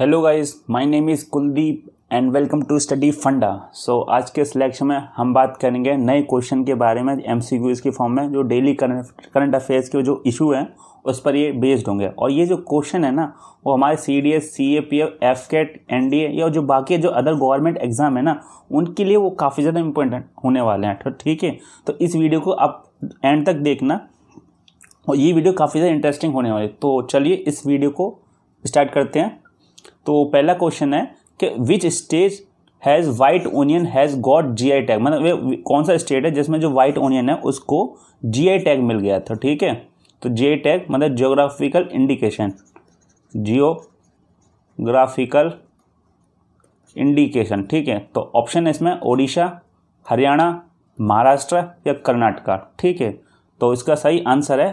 hello guys my name is Kuldeep and welcome to study funda so आज के selection में हम बात करेंगे नए क्वेश्चन के बारे में एम सी क्यूज़ के फॉर्म में जो डेली करंट करंट अफेयर्स के जो इशू हैं उस पर ये बेस्ड होंगे और ये जो क्वेश्चन है ना वो हमारे C D S C A P F F CAT N D A या जो बाकी जो अदर गवर्नमेंट एग्जाम है ना उनके लिए वो काफ़ी ज़्यादा इंपॉर्टेंट होने वाले हैं तो ठीक है तो इस वीडियो को आप एंड तक देखना और ये वीडियो काफ़ी ज़्यादा इंटरेस्टिंग होने वाली है तो चलिए इस वीडियो को स्टार्ट करते हैं तो पहला क्वेश्चन है कि which state has white onion has got G I tag मतलब कौन सा स्टेट है जिसमें जो वाइट ओनियन है उसको जी आई टैग मिल गया था ठीक है तो जी आई टैग मतलब जियोग्राफिकल इंडिकेशन जियोग्राफिकल इंडिकेशन ठीक है तो ऑप्शन है इसमें ओडिशा हरियाणा महाराष्ट्र या कर्नाटका ठीक है तो इसका सही आंसर है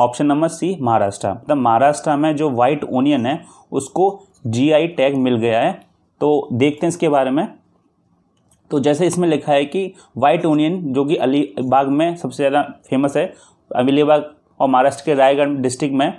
ऑप्शन नंबर सी महाराष्ट्र मतलब महाराष्ट्र में जो वाइट ओनियन है उसको जीआई टैग मिल गया है तो देखते हैं इसके बारे में तो जैसे इसमें लिखा है कि वाइट ओनियन जो कि अलीबाग में सबसे ज़्यादा फेमस है अलीबाग और महाराष्ट्र के रायगढ़ डिस्ट्रिक्ट में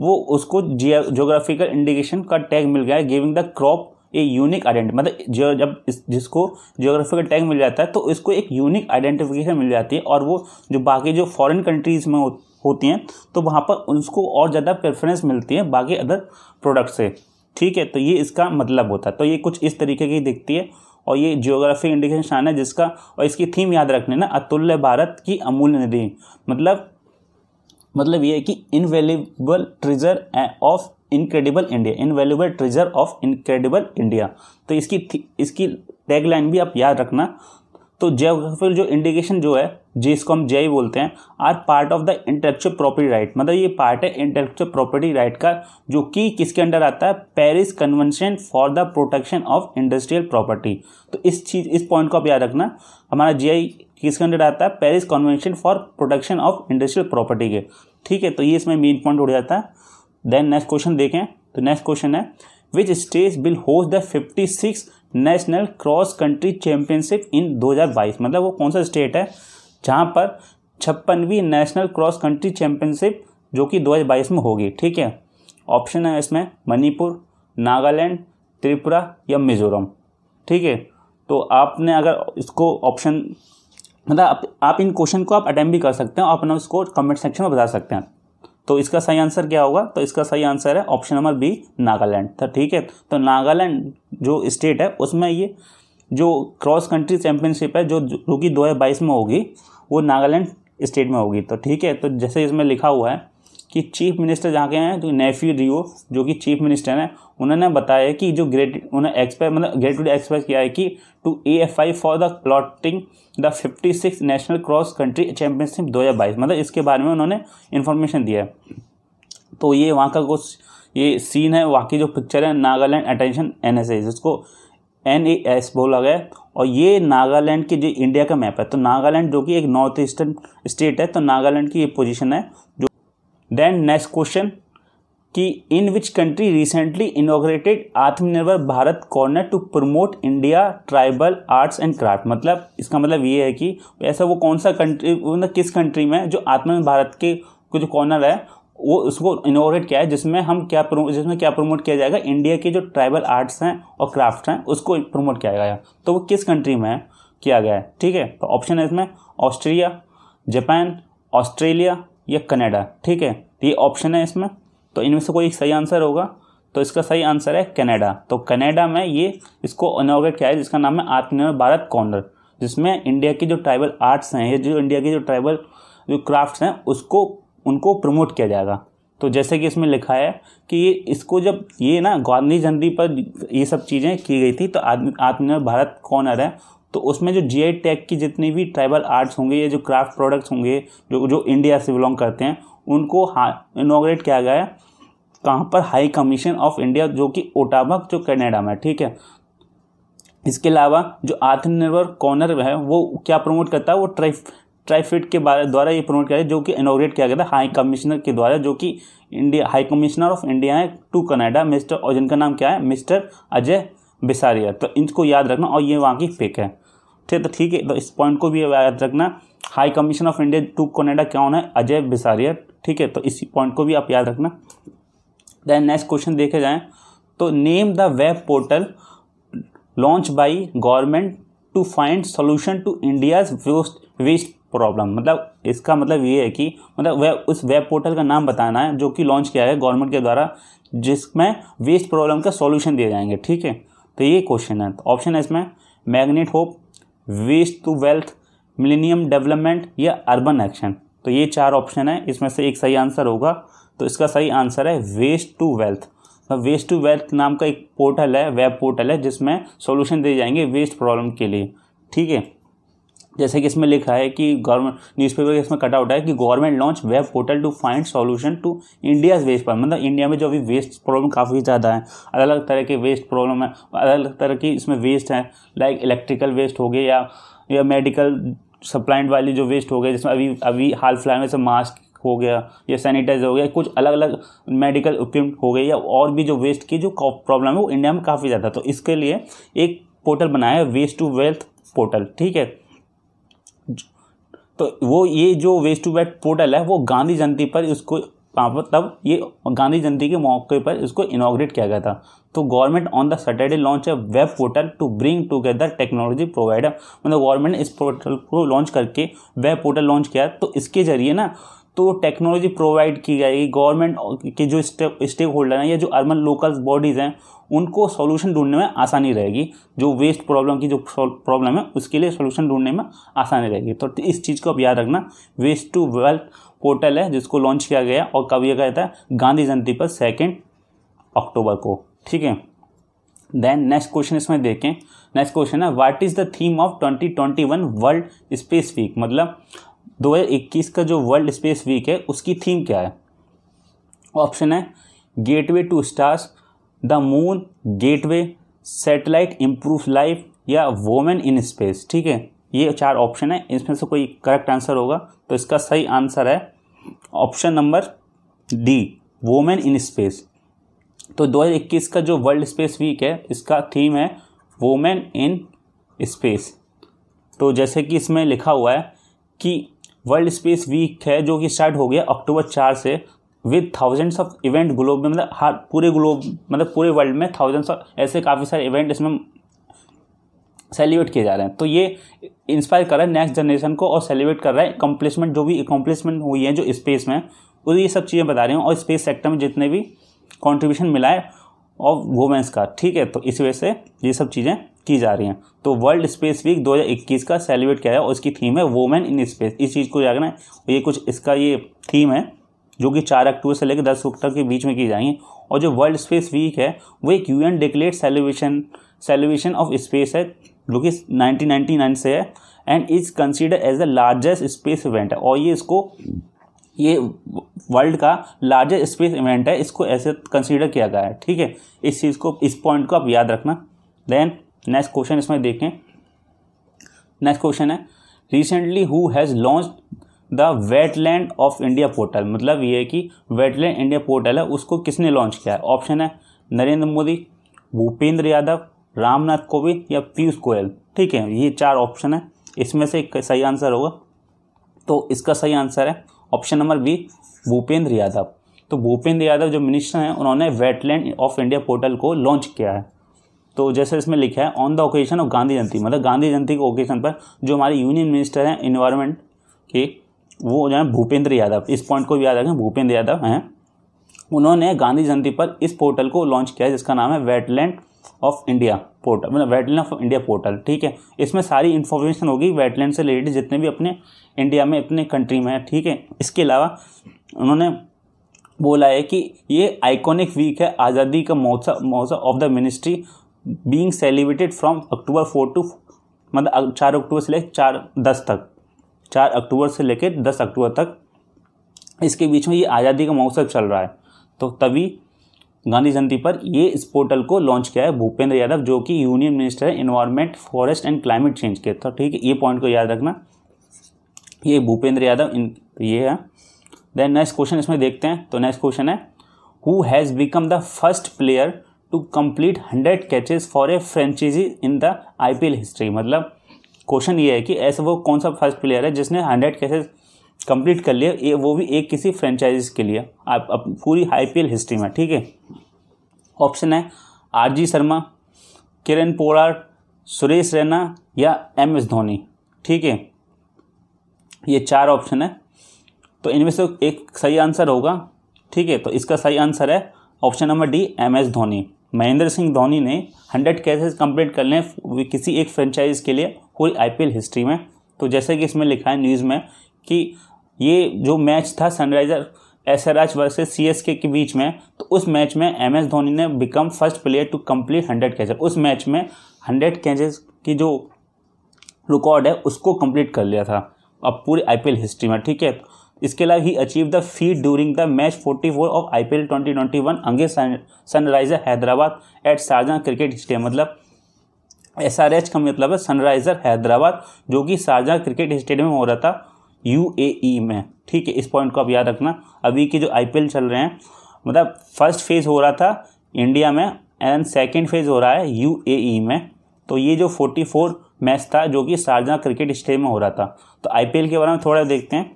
वो उसको जियोग्राफिकल इंडिकेशन का टैग मिल गया है giving the crop a unique identity मतलब जो जब इस जिसको जियोग्राफिकल टैग मिल जाता है तो इसको एक यूनिक आइडेंटिफिकेशन मिल जाती है और वो जो बाकी जो फॉरेन कंट्रीज़ में होती हैं तो वहाँ पर उनको और ज़्यादा प्रेफरेंस मिलती है बाकी अदर प्रोडक्ट से ठीक है तो ये इसका मतलब होता है तो ये कुछ इस तरीके की दिखती है और ये जियोग्राफी इंडिकेशन शान है जिसका और इसकी थीम याद रखने ना अतुल्य भारत की अमूल्य निधि मतलब मतलब ये है कि valuable treasure of incredible India invaluable treasure of incredible India तो इसकी इसकी टैगलाइन भी आप याद रखना तो जियोग्राफिकल जो इंडिकेशन जो है जिसको हम जे बोलते हैं are part of the intellectual property right मतलब ये पार्ट है इंटेलेक्चुअल प्रॉपर्टी राइट का जो कि किसके अंडर आता है Paris convention for the protection of industrial property तो इस चीज़ इस पॉइंट को आप याद रखना हमारा जे किसके अंडर आता है Paris convention for protection of industrial property के ठीक है तो ये इसमें मेन पॉइंट उड़ जाता है देन नेक्स्ट क्वेश्चन देखें तो नेक्स्ट क्वेश्चन है which state will host the fifty six national cross country championship in 2022 मतलब वो कौन सा स्टेट है जहाँ पर छप्पनवीं नेशनल क्रॉस कंट्री चैंपियनशिप जो कि 2022 में होगी ठीक है ऑप्शन है इसमें मणिपुर नागालैंड त्रिपुरा या मिजोरम ठीक है तो आपने अगर इसको ऑप्शन मतलब आप, आप इन क्वेश्चन को आप अटैम्प भी कर सकते हैं और अपना उसको कमेंट सेक्शन में बता सकते हैं तो इसका सही आंसर क्या होगा तो इसका सही आंसर है ऑप्शन नंबर बी नागालैंड था तो ठीक है तो नागालैंड जो स्टेट है उसमें ये जो क्रॉस कंट्री चैंपियनशिप है जो जो कि बाईस में होगी वो नागालैंड स्टेट में होगी तो ठीक है तो जैसे इसमें लिखा हुआ है कि चीफ मिनिस्टर जहाँ के हैं तो नेफी रियो जो कि चीफ मिनिस्टर हैं उन्होंने बताया कि जो ग्रेट उन्हें एक्सपेक्ट मतलब ग्रेट एक्सपेक्ट किया है कि to A F I for the plotting the fifty six national cross country championship दो हज़ार बाईस मतलब इसके बारे में उन्होंने इन्फॉर्मेशन दिया है तो ये वहाँ का कुछ ये सीन है वहाँ की जो पिक्चर है नागालैंड अटेंशन एन एस जिसको एन ए एस बोला गया और ये नागालैंड की जो इंडिया का मैप है तो नागालैंड जो कि एक नॉर्थ ईस्टर्न स्टेट है तो नागालैंड की ये पोजीशन है जो देन नेक्स्ट क्वेश्चन कि in which country recently inaugurated Aatmanirbhar Bharat corner to promote India tribal arts and craft मतलब इसका मतलब ये है कि ऐसा वो कौन सा कंट्री मतलब किस कंट्री में जो आत्मनिर्भर भारत के जो कॉर्नर है वो उसको इनोग्रेट किया है जिसमें हम क्या प्रो जिसमें क्या प्रमोट किया जाएगा इंडिया के जो ट्राइबल आर्ट्स हैं और क्राफ्ट हैं उसको प्रमोट किया गया तो वो किस कंट्री में किया गया है ठीक है तो ऑप्शन है इसमें ऑस्ट्रिया जापान ऑस्ट्रेलिया या कनाडा ठीक है ये ऑप्शन है इसमें तो इनमें से कोई सही आंसर होगा तो इसका सही आंसर है कनाडा तो कनाडा में ये इसको इनोग्रेट किया है जिसका नाम है आत्मनिर्भर भारत कॉर्नर जिसमें इंडिया के जो ट्राइबल आर्ट्स हैं जो इंडिया के जो ट्राइबल जो क्राफ्ट्स हैं उसको उनको प्रमोट किया जाएगा तो जैसे कि इसमें लिखा है कि इसको जब ये ना गांधी जयंती पर ये सब चीज़ें की गई थी तो आत्मनिर्भर भारत कौन आ रहा है तो उसमें जो जी आई टैग की जितनी भी ट्राइबल आर्ट्स होंगे या जो क्राफ्ट प्रोडक्ट्स होंगे जो जो इंडिया से बिलोंग करते हैं उनको हाँ इनोग्रेट किया गया है कहाँ पर हाई कमीशन ऑफ इंडिया जो कि ओटाबक जो कनाडा में ठीक है इसके अलावा जो आत्मनिर्भर कॉर्नर है वो क्या प्रमोट करता है वो ट्राइफ ट्राइफेड के बारे द्वारा ये प्रमोट किया गया जो कि इनोग्रेट किया गया था हाई कमिश्नर के द्वारा जो कि India high commissioner of India है टू कनाडा मिस्टर और जिनका नाम क्या है मिस्टर अजय बिसारिया तो इनको याद रखना और ये वहाँ की फेक है ठीक तो ठीक है तो इस पॉइंट को भी याद रखना high commission of India to Canada क्या होना है अजय बिसारिया ठीक है तो इसी पॉइंट को भी आप याद रखना देन नेक्स्ट क्वेश्चन देखे जाए तो name the web portal launch by government to find solution to India's waste problem मतलब इसका मतलब ये है कि मतलब वह उस वेब पोर्टल का नाम बताना है जो कि लॉन्च किया है गवर्नमेंट के द्वारा जिसमें वेस्ट प्रॉब्लम का सॉल्यूशन दिए जाएंगे ठीक है तो ये क्वेश्चन है ऑप्शन तो है इसमें magnet hope waste to wealth millennium development या अर्बन एक्शन तो ये चार ऑप्शन है इसमें से एक सही आंसर होगा तो इसका सही आंसर है waste to wealth waste to wealth नाम का एक पोर्टल है वेब पोर्टल है जिसमें सॉल्यूशन दिए जाएंगे वेस्ट प्रॉब्लम के लिए ठीक है जैसे कि इसमें लिखा है कि गवर्नमेंट न्यूज़पेपर के इसमें कटआउट है कि government launch web portal to find solution to India's waste problem मतलब इंडिया में जो अभी वेस्ट प्रॉब्लम काफ़ी ज़्यादा है अलग अलग तरह के वेस्ट प्रॉब्लम है अलग अलग तरह की इसमें वेस्ट है लाइक इलेक्ट्रिकल वेस्ट हो गए या या मेडिकल सप्लाइंट वाली जो वेस्ट हो गए जिसमें अभी अभी हाल फिलहाल में जैसे मास्क हो गया या सैनिटाइजर हो गया कुछ अलग अलग मेडिकल इक्विपमेंट हो गए या और भी जो वेस्ट की जो प्रॉब्लम है वो इंडिया में काफ़ी ज़्यादा तो इसके लिए एक पोर्टल बनाया है वेस्ट टू वेल्थ पोर्टल ठीक है तो वो ये जो वेस्ट टू वेट पोर्टल है वो गांधी जयंती पर इसको हाँ, मतलब ये गांधी जयंती के मौके पर इसको इनाग्रेट किया गया था तो government on the Saturday launch a web portal to bring together technology provider मतलब गवर्नमेंट इस पोर्टल को लॉन्च करके वेब पोर्टल लॉन्च किया तो इसके जरिए ना तो टेक्नोलॉजी प्रोवाइड की जाएगी गवर्नमेंट के जो स्टेक होल्डर हैं या जो अर्बन लोकल बॉडीज़ हैं उनको सॉल्यूशन ढूंढने में आसानी रहेगी जो वेस्ट प्रॉब्लम की जो प्रॉब्लम है उसके लिए सॉल्यूशन ढूंढने में आसानी रहेगी तो इस चीज़ को आप याद रखना वेस्ट टू वेल्थ पोर्टल है जिसको लॉन्च किया गया और कब यह कहता है गांधी जयंती पर सेकेंड अक्टूबर को ठीक है देन नेक्स्ट क्वेश्चन इसमें देखें नेक्स्ट क्वेश्चन है what is the theme of 2021 world space week मतलब 2021 का जो वर्ल्ड स्पेस वीक है उसकी थीम क्या है ऑप्शन है gateway to stars the moon gateway satellite improve life या वोमेन इन स्पेस ठीक है ये चार ऑप्शन है इसमें से कोई करेक्ट आंसर होगा तो इसका सही आंसर है option number D women in space तो 2021 का जो वर्ल्ड स्पेस वीक है इसका थीम है वोमेन इन स्पेस तो जैसे कि इसमें लिखा हुआ है कि वर्ल्ड स्पेस वीक है जो कि स्टार्ट हो गया अक्टूबर चार से with thousands of event globe में मतलब हर पूरे ग्लोब मतलब पूरे वर्ल्ड में थाउजेंड्स ऑफ ऐसे काफ़ी सारे इवेंट इसमें सेलिब्रेट किए जा रहे हैं तो ये इंस्पायर कर रहा है नेक्स्ट जनरेशन को और सेलिब्रेट कर रहा है अकम्पलिशमेंट जो भी अकम्पलिशमेंट हुई है जो स्पेस में वो ये सब चीज़ें बता रही हूँ और स्पेस सेक्टर में जितने भी कॉन्ट्रीब्यूशन मिला है और वुमेंस का ठीक है तो इस वजह से ये सब चीज़ें की जा रही हैं तो वर्ल्ड स्पेस वीक 2021 का सेलिब्रेट किया जाए और इसकी थीम है वोमेन इन स्पेस इस चीज़ को जागना है ये कुछ इसका ये थीम है जो कि चार अक्टूबर से लेकर दस अक्टूबर के बीच में की जाएंगी और जो वर्ल्ड स्पेस वीक है वो एक U N declare celebration celebration of space है जो कि नाइनटीन से है and is consider as the largest space event है और ये इसको ये वर्ल्ड का लार्जेस्ट स्पेस इवेंट है इसको ऐसे कंसीडर किया गया है ठीक है इस चीज़ को इस पॉइंट को आप याद रखना देन नेक्स्ट क्वेश्चन इसमें देखें नेक्स्ट क्वेश्चन है recently who has launch the wetland of India portal मतलब ये है कि वेटलैंड इंडिया पोर्टल है उसको किसने लॉन्च किया है ऑप्शन है नरेंद्र मोदी भूपेंद्र यादव रामनाथ कोविंद या पीयूष गोयल ठीक है ये चार ऑप्शन है इसमें से सही आंसर होगा तो इसका सही आंसर है option number B Bhupendra Yadav तो भूपेंद्र यादव जो मिनिस्टर हैं उन्होंने वेटलैंड ऑफ इंडिया पोर्टल को लॉन्च किया है तो जैसे इसमें लिखा है on the occasion of Gandhi Jayanti मतलब गांधी जयंती के ओकेजन पर जो हमारे यूनियन मिनिस्टर हैं इन्वायरमेंट के वो जो है भूपेंद्र यादव इस पॉइंट को भी याद रखें भूपेंद्र यादव हैं उन्होंने गांधी जयंती पर इस पोर्टल को लॉन्च किया जिसका नाम है वेटलैंड ऑफ इंडिया पोर्टल मतलब वेटलैंड ऑफ इंडिया पोर्टल ठीक है इसमें सारी इन्फॉर्मेशन होगी वेटलैंड से रिलेटेड जितने भी अपने इंडिया में अपने कंट्री में है ठीक है इसके अलावा उन्होंने बोला है कि ये आइकॉनिक वीक है आज़ादी ka Mahotsav Mahotsav of the ministry being celebrated from October four to मतलब चार अक्टूबर से लेकर चार दस तक चार अक्टूबर से लेकर दस अक्टूबर तक इसके बीच में ये आज़ादी का महोत्सव चल रहा है तो तभी गांधी जयंती पर ये इस पोर्टल को लॉन्च किया है भूपेंद्र यादव जो कि यूनियन मिनिस्टर है environment forest and climate change के तो ठीक है ये पॉइंट को याद रखना ये भूपेंद्र यादव इन ये है देन नेक्स्ट क्वेश्चन इसमें देखते हैं तो नेक्स्ट क्वेश्चन है who has become the first player to complete hundred catches for a franchise in the I history मतलब क्वेश्चन ये है कि ऐसा वो कौन सा फर्स्ट प्लेयर है जिसने हंड्रेड केसेस कंप्लीट कर लिए वो भी एक किसी फ्रेंचाइज के लिए आप, आप पूरी आईपीएल हिस्ट्री में ठीक है ऑप्शन है R G Sharma Kieron Pollard Suresh Raina या एम एस धोनी ठीक है ये चार ऑप्शन है तो इनमें से एक सही आंसर होगा ठीक है तो इसका सही आंसर है option number D M S Dhoni Mahendra Singh Dhoni ने हंड्रेड कैसेज कंप्लीट कर लें किसी एक फ्रेंचाइज के लिए पूरी आई हिस्ट्री में तो जैसे कि इसमें लिखा है न्यूज़ में कि ये जो मैच था Sunriser S R H versus C S K के बीच में तो उस मैच में एम एस धोनी ने become first player to complete hundred catches उस मैच में हंड्रेड कैचेस की जो रिकॉर्ड है उसको कम्प्लीट कर लिया था अब पूरी एल हिस्ट्री में ठीक है इसके अलावा he achieve the feat during the match forty four of I P L twenty twenty one against Sunriser Hyderabad at Sharjah cricket stadium मतलब एस आर एच का मतलब है सनराइज़र हैदराबाद जो कि शारजा क्रिकेट स्टेडियम में हो रहा था यू ए ई में ठीक है इस पॉइंट को आप याद रखना अभी के जो आई पी एल चल रहे हैं मतलब फर्स्ट फेज़ हो रहा था इंडिया में एंड सेकेंड फेज़ हो रहा है यू ए ई में तो ये जो फोर्टी फोर मैच था जो कि शाहजहाँ क्रिकेट स्टेडियम में हो रहा था तो आई पी एल के बारे में थोड़ा देखते हैं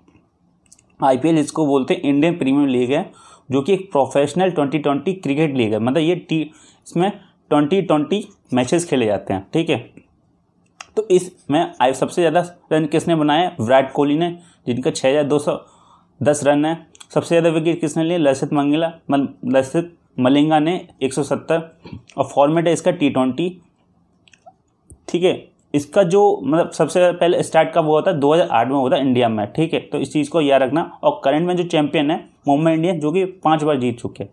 आई पी एल इसको बोलते हैं इंडियन प्रीमियर लीग है जो कि एक professional twenty twenty cricket league है मतलब ये टी इसमें ट्वेंटी ट्वेंटी मैचेस खेले जाते हैं ठीक है तो इसमें आई सबसे ज़्यादा रन किसने बनाए विराट कोहली ने जिनका छः हज़ार दो सौ दस रन है सबसे ज़्यादा विकेट किसने लिए लसित मंगला लसित मलिंगा ने एक सौ सत्तर और फॉर्मेट है इसका टी ट्वेंटी ठीक है इसका जो मतलब सबसे पहले स्टार्ट कब हुआ था 2008 में हुआ था इंडिया में ठीक है तो इस चीज़ को याद रखना और करंट में जो चैंपियन है मुंबई इंडियन जो कि पांच बार जीत चुके हैं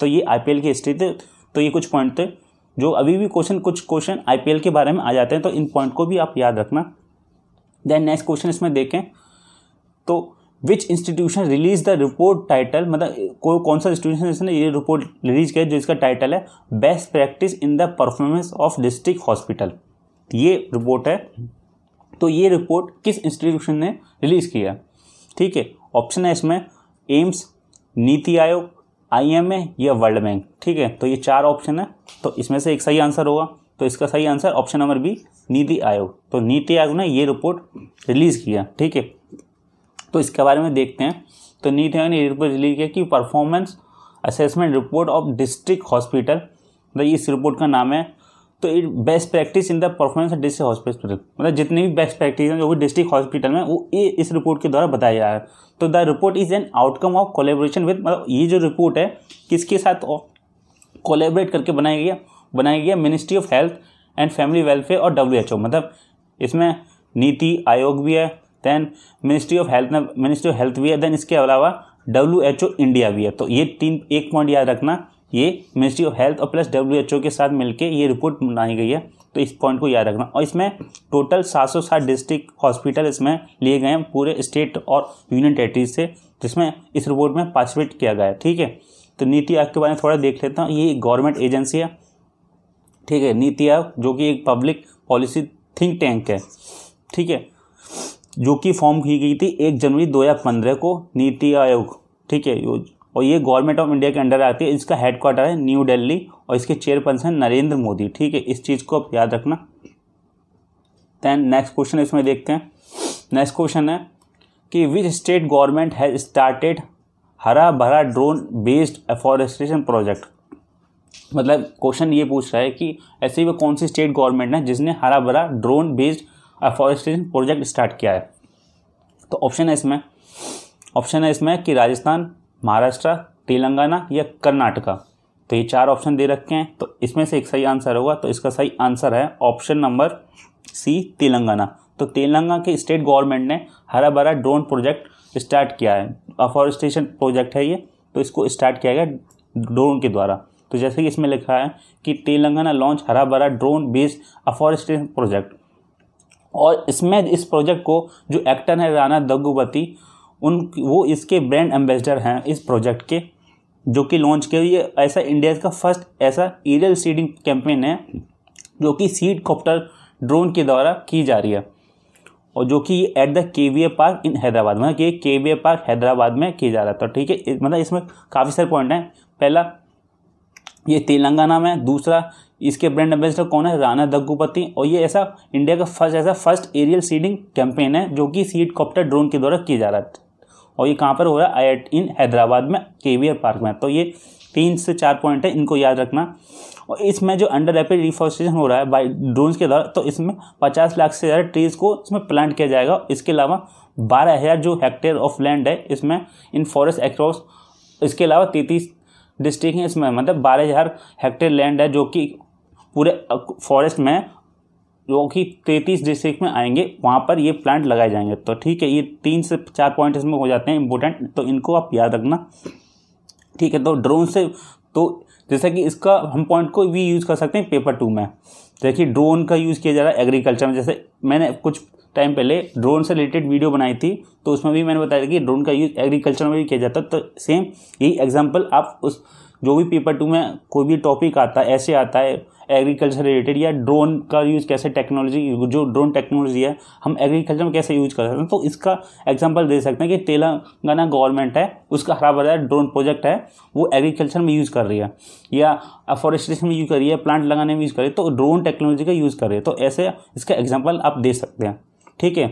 तो ये आईपीएल की हिस्ट्री थे तो ये कुछ पॉइंट थे जो अभी भी क्वेश्चन कुछ क्वेश्चन आई के बारे में आ जाते हैं तो इन पॉइंट को भी आप याद रखना देन नेक्स्ट क्वेश्चन इसमें देखें तो which institution release the report title मतलब कोई कौन सा इंस्टीट्यूशन जिसने ये रिपोर्ट रिलीज किया इसका टाइटल है best practice in the performance of district hospital ये रिपोर्ट है तो ये रिपोर्ट किस इंस्टीट्यूशन ने रिलीज़ किया ठीक है ऑप्शन है इसमें एम्स नीति आयोग आई एम ए या वर्ल्ड बैंक ठीक है तो ये चार ऑप्शन है तो इसमें से एक सही आंसर होगा तो इसका सही आंसर ऑप्शन नंबर बी नीति आयोग तो नीति आयोग ने ये रिपोर्ट रिलीज़ किया ठीक है तो इसके बारे में देखते हैं तो नीति आयोग ने ये रिपोर्ट रिलीज किया कि performance assessment report of district hospital तो इस रिपोर्ट का नाम है तो it best practice in the performance district hospital मतलब जितने भी बेस्ट प्रैक्टिस हैं जो भी डिस्ट्रिक्ट हॉस्पिटल में वो ये इस रिपोर्ट के द्वारा बताया जा रहा है तो the report is an outcome of collaboration with मतलब ये जो रिपोर्ट है किसके साथ कोलेबरेट करके बनाया गया बनाया गया ministry of health and family welfare और डब्ल्यू एच ओ मतलब इसमें नीति आयोग भी है then ministry of health ministry of health भी है देन इसके अलावा डब्ल्यू एच ओ इंडिया भी है तो ये तीन एक पॉइंट याद रखना ये मिनिस्ट्री ऑफ हेल्थ और प्लस डब्ल्यू के साथ मिलकर ये रिपोर्ट बनाई गई है तो इस पॉइंट को याद रखना और इसमें टोटल सात सौ सात डिस्ट्रिक्ट हॉस्पिटल इसमें लिए गए हैं पूरे स्टेट और यूनियन टेरेटरीज से जिसमें इस रिपोर्ट में पार्टिसिपेट किया गया है ठीक है तो नीति आयोग के बारे में थोड़ा देख लेता हूँ ये एक गवर्नमेंट एजेंसी है ठीक है नीति आयोग जो कि एक पब्लिक पॉलिसी थिंक टैंक है ठीक है जो कि फॉर्म की गई थी एक जनवरी पंद्रह को नीति आयोग ठीक है और ये गवर्नमेंट ऑफ इंडिया के अंडर आती है इसका हेडक्वार्टर है न्यू दिल्ली और इसके चेयरपर्सन नरेंद्र मोदी ठीक है इस चीज़ को आप याद रखना दैन नेक्स्ट क्वेश्चन इसमें देखते हैं नेक्स्ट क्वेश्चन है कि which state government has started Hara Bhara drone based afforestation project मतलब क्वेश्चन ये पूछ रहा है कि ऐसी वो कौन सी स्टेट गवर्नमेंट है जिसने Hara Bhara drone based afforestation project start किया है तो ऑप्शन है इसमें ऑप्शन है इसमें कि राजस्थान महाराष्ट्र तेलंगाना या कर्नाटका तो ये चार ऑप्शन दे रखे हैं तो इसमें से एक सही आंसर होगा तो इसका सही आंसर है ऑप्शन नंबर सी तेलंगाना तो तेलंगाना के स्टेट गवर्नमेंट ने हरा भरा ड्रोन प्रोजेक्ट स्टार्ट किया है अफॉरेस्टेशन प्रोजेक्ट है ये तो इसको स्टार्ट किया गया ड्रोन के द्वारा तो जैसे कि इसमें लिखा है कि तेलंगाना लॉन्च हरा Bhara drone based afforestation project और इसमें इस प्रोजेक्ट को जो एक्टर है राणा दग्गुबती उन वो इसके ब्रांड एम्बेसडर हैं इस प्रोजेक्ट के जो कि लॉन्च के ये ऐसा इंडिया का फर्स्ट ऐसा एरियल सीडिंग कैंपेन है जो कि सीड कॉप्टर ड्रोन के द्वारा की जा रही है और जो कि at the K V A park in Hyderabad मतलब कि के वी ए पार्क हैदराबाद में किया जा रहा था ठीक है मतलब इसमें काफ़ी सारे पॉइंट हैं पहला ये तेलंगाना में दूसरा इसके ब्रांड एम्बेसडर कौन है राना दग्गुपति और ये ऐसा इंडिया का फर्स्ट ऐसा फर्स्ट एरियल सीडिंग कैंपेन है जो कि सीड कॉप्टर ड्रोन के द्वारा किया जा रहा है और ये कहाँ पर हो रहा है आई इन हैदराबाद में केवीआर पार्क में तो ये तीन से चार पॉइंट है इनको याद रखना और इसमें जो अंडर रैपिड रिफॉरेस्टेशन हो रहा है बाई ड्रोन्स के द्वारा तो इसमें पचास लाख से ज़्यादा ट्रीज़ को इसमें प्लांट किया जाएगा इसके अलावा बारह हज़ार जो हेक्टेयर ऑफ लैंड है इसमें इन फॉरेस्ट एक्रॉस इसके अलावा तैतीस डिस्ट्रिक्ट हैं इसमें मतलब बारह हज़ार हेक्टेयर लैंड है जो कि पूरे फॉरेस्ट में जो कि तैंतीस डिस्ट्रिक्ट में आएंगे वहाँ पर ये प्लांट लगाए जाएंगे तो ठीक है ये तीन से चार पॉइंट इसमें हो जाते हैं इंपॉर्टेंट तो इनको आप याद रखना ठीक है तो ड्रोन से तो जैसा कि इसका हम पॉइंट को भी यूज़ कर सकते हैं पेपर टू में देखिए ड्रोन का यूज़ किया जा रहा है एग्रीकल्चर में जैसे मैंने कुछ टाइम पहले ड्रोन से रिलेटेड वीडियो बनाई थी तो उसमें भी मैंने बताया कि ड्रोन का यूज़ एग्रीकल्चर में भी किया जाता है तो सेम यही एग्जाम्पल आप उस जो भी पेपर टू में कोई भी टॉपिक आता है ऐसे आता है एग्रीकल्चर रिलेटेड या ड्रोन का यूज़ कैसे टेक्नोलॉजी जो ड्रोन टेक्नोलॉजी है हम एग्रीकल्चर में कैसे यूज कर सकते हैं तो इसका एग्जाम्पल दे सकते हैं कि तेलंगाना गवर्नमेंट है उसका हरा भरा ड्रोन प्रोजेक्ट है वो एग्रीकल्चर में यूज़ कर रही है या अफॉरेस्टेशन में यूज़ कर रही है प्लांट लगाने में यूज़ कर रही है तो ड्रोन टेक्नोलॉजी का यूज़ कर रही है तो ऐसे इसका एग्जाम्पल आप दे सकते हैं ठीक है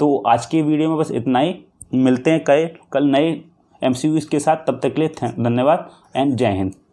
तो आज के वीडियो में बस इतना ही मिलते हैं कल कल नए एम सी के साथ तब तक के लिए धन्यवाद एंड जय हिंद